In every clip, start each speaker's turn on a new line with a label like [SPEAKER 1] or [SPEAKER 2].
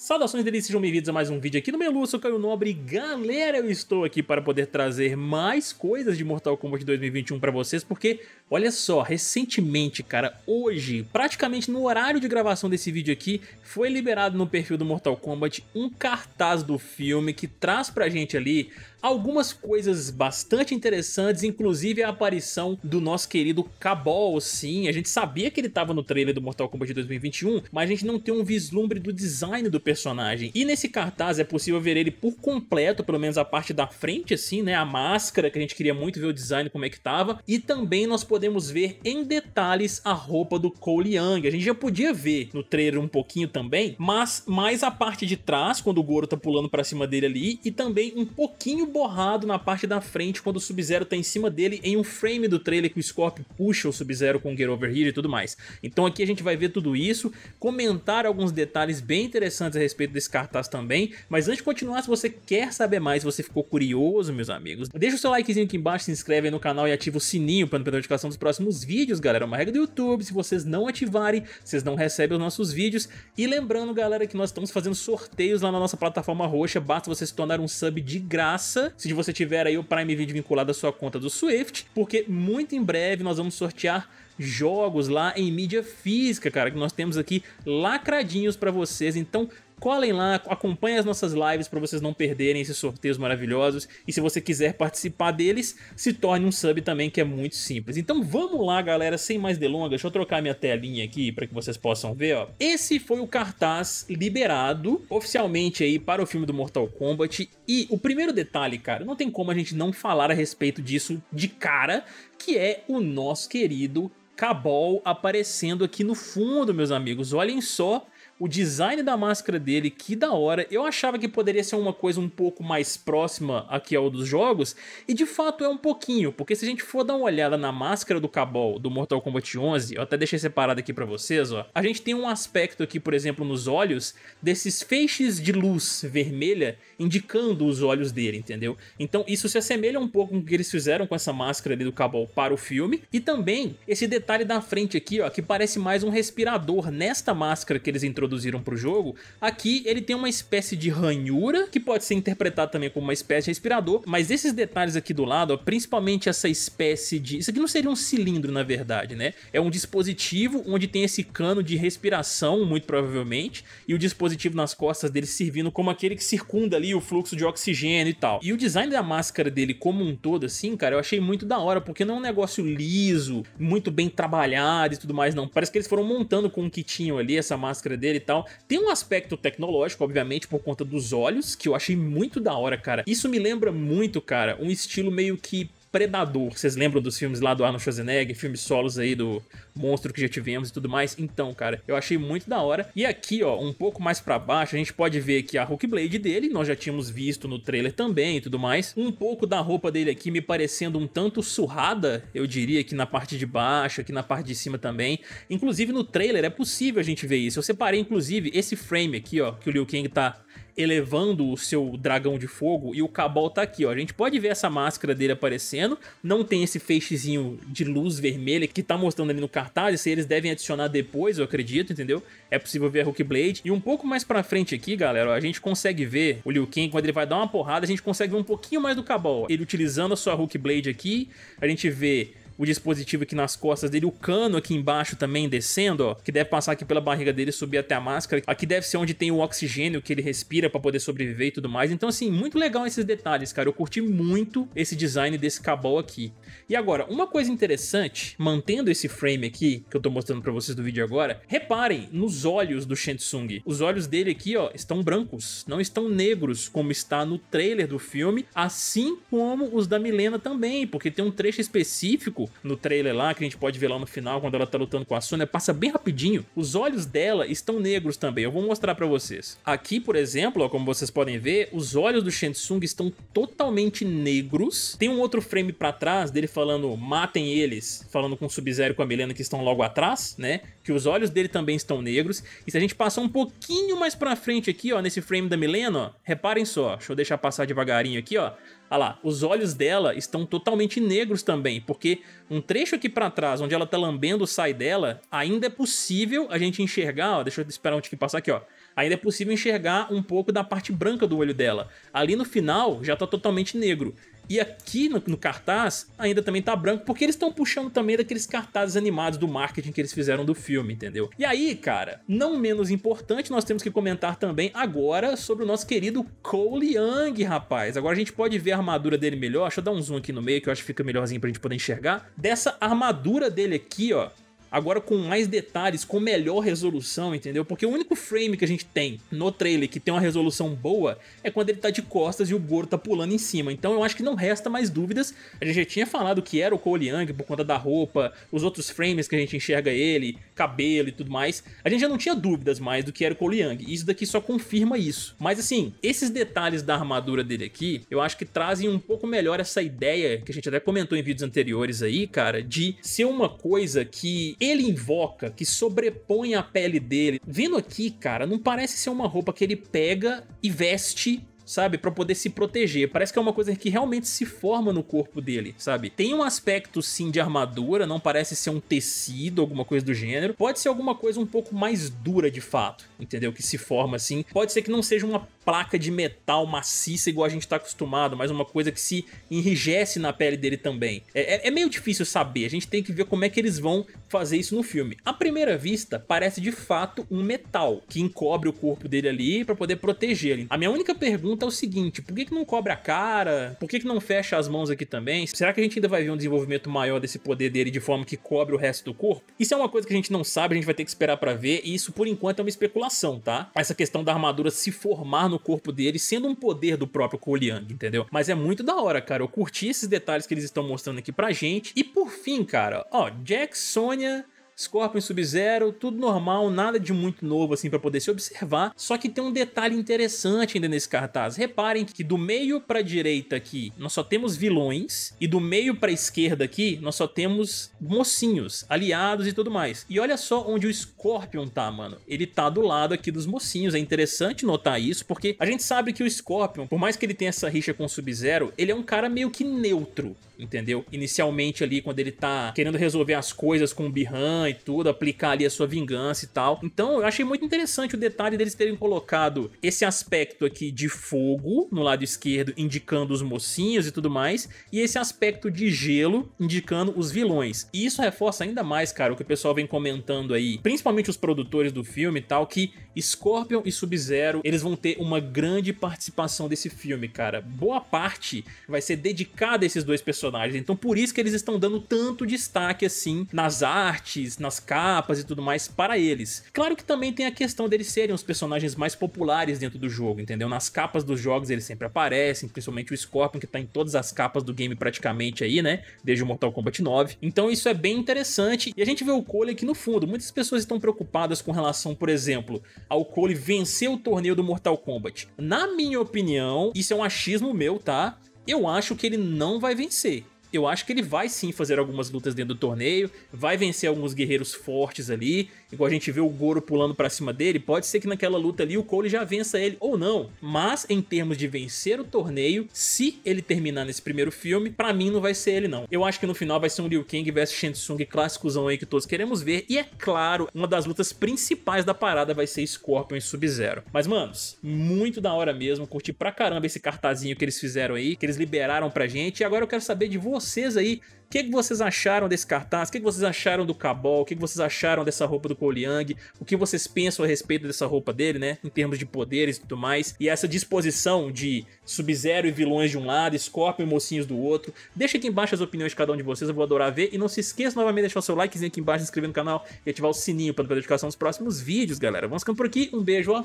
[SPEAKER 1] Saudações deles, sejam bem-vindos a mais um vídeo aqui no Melu, eu sou Caio Nobre. Galera, eu estou aqui para poder trazer mais coisas de Mortal Kombat 2021 para vocês, porque Olha só, recentemente, cara, hoje, praticamente no horário de gravação desse vídeo aqui, foi liberado no perfil do Mortal Kombat um cartaz do filme que traz pra gente ali algumas coisas bastante interessantes, inclusive a aparição do nosso querido Cabal, sim. A gente sabia que ele estava no trailer do Mortal Kombat de 2021, mas a gente não tem um vislumbre do design do personagem. E nesse cartaz é possível ver ele por completo, pelo menos a parte da frente, assim, né? A máscara, que a gente queria muito ver o design, como é que tava. E também nós podemos podemos ver em detalhes a roupa do Cole Young. A gente já podia ver no trailer um pouquinho também, mas mais a parte de trás, quando o Goro tá pulando pra cima dele ali, e também um pouquinho borrado na parte da frente quando o Sub-Zero tá em cima dele em um frame do trailer que o Scorpio puxa o Sub-Zero com o Get Over Here e tudo mais. Então aqui a gente vai ver tudo isso, comentar alguns detalhes bem interessantes a respeito desse cartaz também, mas antes de continuar, se você quer saber mais, se você ficou curioso, meus amigos, deixa o seu likezinho aqui embaixo, se inscreve aí no canal e ativa o sininho pra não perder notificação notificação dos próximos vídeos, galera. É uma regra do YouTube. Se vocês não ativarem, vocês não recebem os nossos vídeos. E lembrando, galera, que nós estamos fazendo sorteios lá na nossa plataforma roxa. Basta você se tornar um sub de graça. Se você tiver aí o Prime Video vinculado à sua conta do Swift. Porque muito em breve nós vamos sortear jogos lá em mídia física, cara, que nós temos aqui lacradinhos para vocês. Então Colem lá, acompanhem as nossas lives para vocês não perderem esses sorteios maravilhosos. E se você quiser participar deles, se torne um sub também, que é muito simples. Então vamos lá, galera, sem mais delongas. Deixa eu trocar minha telinha aqui para que vocês possam ver, ó. Esse foi o cartaz liberado oficialmente aí para o filme do Mortal Kombat. E o primeiro detalhe, cara, não tem como a gente não falar a respeito disso de cara, que é o nosso querido Cabal aparecendo aqui no fundo, meus amigos. Olhem só o design da máscara dele, que da hora. Eu achava que poderia ser uma coisa um pouco mais próxima aqui ao dos jogos, e de fato é um pouquinho, porque se a gente for dar uma olhada na máscara do Cabal do Mortal Kombat 11, eu até deixei separado aqui para vocês, ó. A gente tem um aspecto aqui, por exemplo, nos olhos, desses feixes de luz vermelha indicando os olhos dele, entendeu? Então isso se assemelha um pouco com o que eles fizeram com essa máscara ali do Cabal para o filme, e também esse detalhe da frente aqui, ó, que parece mais um respirador nesta máscara que eles introduziram introduziram para o jogo, aqui ele tem uma espécie de ranhura, que pode ser interpretada também como uma espécie de respirador, mas esses detalhes aqui do lado, ó, principalmente essa espécie de... Isso aqui não seria um cilindro, na verdade, né? É um dispositivo onde tem esse cano de respiração, muito provavelmente, e o dispositivo nas costas dele servindo como aquele que circunda ali o fluxo de oxigênio e tal. E o design da máscara dele como um todo, assim, cara, eu achei muito da hora, porque não é um negócio liso, muito bem trabalhado e tudo mais, não. Parece que eles foram montando com o que tinham ali, essa máscara dele, e tal. Tem um aspecto tecnológico, obviamente, por conta dos olhos, que eu achei muito da hora, cara. Isso me lembra muito, cara, um estilo meio que Predador. Vocês lembram dos filmes lá do Arnold Schwarzenegger, filmes solos aí do monstro que já tivemos e tudo mais? Então, cara, eu achei muito da hora. E aqui, ó, um pouco mais para baixo, a gente pode ver aqui a Hulkblade dele, nós já tínhamos visto no trailer também e tudo mais. Um pouco da roupa dele aqui me parecendo um tanto surrada, eu diria, aqui na parte de baixo, aqui na parte de cima também. Inclusive no trailer é possível a gente ver isso. Eu separei, inclusive, esse frame aqui, ó, que o Liu Kang tá elevando o seu dragão de fogo e o Cabal tá aqui, ó. A gente pode ver essa máscara dele aparecendo, não tem esse feixezinho de luz vermelha que tá mostrando ali no cartaz, isso eles devem adicionar depois, eu acredito, entendeu? É possível ver a Hulk Blade. E um pouco mais pra frente aqui, galera, ó, a gente consegue ver o Liu Kang, quando ele vai dar uma porrada, a gente consegue ver um pouquinho mais do Cabal. Ele utilizando a sua Hulk Blade aqui, a gente vê o dispositivo aqui nas costas dele, o cano aqui embaixo também descendo, ó, que deve passar aqui pela barriga dele e subir até a máscara. Aqui deve ser onde tem o oxigênio que ele respira para poder sobreviver e tudo mais. Então, assim, muito legal esses detalhes, cara. Eu curti muito esse design desse cabal aqui. E agora, uma coisa interessante, mantendo esse frame aqui, que eu tô mostrando para vocês do vídeo agora, reparem nos olhos do Shensung. Os olhos dele aqui, ó, estão brancos, não estão negros, como está no trailer do filme, assim como os da Milena também, porque tem um trecho específico no, trailer lá, que a gente pode ver lá no final, quando ela tá lutando com a Sônia, passa bem rapidinho. Os olhos dela estão negros também. Eu vou mostrar para vocês. Aqui, por exemplo, ó, como vocês podem ver, os olhos do Shensung estão totalmente negros. Tem um outro frame para trás dele falando matem eles, falando com o Sub-Zero e com a Milena que estão logo atrás, né? Que os olhos dele também estão negros. E se a gente passar um pouquinho mais pra frente aqui, ó, nesse frame da Milena, ó, reparem só, deixa eu deixar passar devagarinho aqui, ó. Olha lá, os olhos dela estão totalmente negros também, porque um trecho aqui para trás, onde ela tá lambendo sai dela, ainda é possível a gente enxergar, ó, deixa eu esperar um tique passar aqui, ó. Ainda é possível enxergar um pouco da parte branca do olho dela. Ali no final já tá totalmente negro. E aqui no, no cartaz ainda também tá branco, porque eles estão puxando também daqueles cartazes animados do marketing que eles fizeram do filme, entendeu? E aí, cara, não menos importante, nós temos que comentar também agora sobre o nosso querido Cole Young, rapaz. Agora a gente pode ver a armadura dele melhor. Deixa eu dar um zoom aqui no meio que eu acho que fica melhorzinho pra gente poder enxergar. Dessa armadura dele aqui, ó, agora com mais detalhes, com melhor resolução, entendeu? Porque o único frame que a gente tem no trailer que tem uma resolução boa é quando ele tá de costas e o Goro tá pulando em cima. Então eu acho que não resta mais dúvidas. A gente já tinha falado que era o Cole Young por conta da roupa, os outros frames que a gente enxerga ele, cabelo e tudo mais. A gente já não tinha dúvidas mais do que era o Cole Young. E isso daqui só confirma isso. Mas assim, esses detalhes da armadura dele aqui, eu acho que trazem um pouco melhor essa ideia que a gente até comentou em vídeos anteriores aí, cara, de ser uma coisa que ele invoca, que sobrepõe a pele dele. Vendo aqui, cara, não parece ser uma roupa que ele pega e veste sabe? para poder se proteger. Parece que é uma coisa que realmente se forma no corpo dele, sabe? Tem um aspecto sim de armadura, não parece ser um tecido, alguma coisa do gênero. Pode ser alguma coisa um pouco mais dura de fato, entendeu? Que se forma assim. Pode ser que não seja uma placa de metal maciça igual a gente tá acostumado, mas uma coisa que se enrijece na pele dele também. É, é, é, meio difícil saber, a gente tem que ver como é que eles vão fazer isso no filme. À primeira vista, parece de fato um metal que encobre o corpo dele ali para poder proteger ele. A minha única pergunta é o seguinte, por que, que não cobre a cara? Por que, que não fecha as mãos aqui também? Será que a gente ainda vai ver um desenvolvimento maior desse poder dele de forma que cobre o resto do corpo? Isso é uma coisa que a gente não sabe, a gente vai ter que esperar para ver, e isso por enquanto é uma especulação, tá? Essa questão da armadura se formar no no corpo dele, sendo um poder do próprio Cole Young, entendeu? Mas é muito da hora, cara. Eu curti esses detalhes que eles estão mostrando aqui pra gente. E por fim, cara, ó, Jack, Sonya Scorpion, Sub-Zero, tudo normal, nada de muito novo assim para poder se observar. Só que tem um detalhe interessante ainda nesse cartaz. Reparem que do meio para direita aqui nós só temos vilões e do meio para esquerda aqui nós só temos mocinhos, aliados e tudo mais. E olha só onde o Scorpion tá, mano. Ele tá do lado aqui dos mocinhos. É interessante notar isso porque a gente sabe que o Scorpion, por mais que ele tenha essa rixa com o Sub-Zero, ele é um cara meio que neutro entendeu? Inicialmente ali, quando ele tá querendo resolver as coisas com o Bihan e tudo, aplicar ali a sua vingança e tal. Então, eu achei muito interessante o detalhe deles terem colocado esse aspecto aqui de fogo no lado esquerdo, indicando os mocinhos e tudo mais, e esse aspecto de gelo indicando os vilões. E isso reforça ainda mais, cara, o que o pessoal vem comentando aí, principalmente os produtores do filme e tal, que Scorpion e Sub-Zero, eles vão ter uma grande participação desse filme, cara. Boa parte vai ser dedicada a esses dois personagens, então por isso que eles estão dando tanto destaque assim nas artes, nas capas e tudo mais para eles. Claro que também tem a questão deles serem os personagens mais populares dentro do jogo, entendeu? Nas capas dos jogos eles sempre aparecem, principalmente o Scorpion que tá em todas as capas do game praticamente aí, né? Desde o Mortal Kombat 9. Então isso é bem interessante e a gente vê o Cole aqui no fundo. Muitas pessoas estão preocupadas com relação, por exemplo, ao Cole vencer o torneio do Mortal Kombat. Na minha opinião, isso é um achismo meu, tá? Eu acho que ele não vai vencer eu acho que ele vai sim fazer algumas lutas dentro do torneio, vai vencer alguns guerreiros fortes ali, igual a gente vê o Goro pulando para cima dele, pode ser que naquela luta ali o Cole já vença ele ou não, mas em termos de vencer o torneio, se ele terminar nesse primeiro filme, para mim não vai ser ele não. Eu acho que no final vai ser um Liu Kang versus Shensung clássicozão aí que todos queremos ver, e é claro, uma das lutas principais da parada vai ser Scorpion e Sub-Zero. Mas manos, muito da hora mesmo, curti pra caramba esse cartazinho que eles fizeram aí, que eles liberaram pra gente, e agora eu quero saber de você vocês aí. O que, que, vocês acharam desse cartaz? O que, que, vocês acharam do Cabal? O que, que, vocês acharam dessa roupa do Cole Young? O que vocês pensam a respeito dessa roupa dele, né? Em termos de poderes e tudo mais. E essa disposição de Sub-Zero e vilões de um lado, Scorpion e mocinhos do outro. Deixa aqui embaixo as opiniões de cada um de vocês, eu vou adorar ver. E não se esqueça novamente de deixar o seu likezinho aqui embaixo, se inscrever no canal e ativar o sininho para notificação dos próximos vídeos, galera. Vamos ficando por aqui. Um beijo, ó.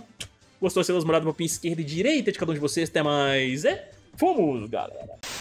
[SPEAKER 1] Gostou? Seus namorados, meu pin esquerda e direita de cada um de vocês. Até mais. É? Fomos, galera.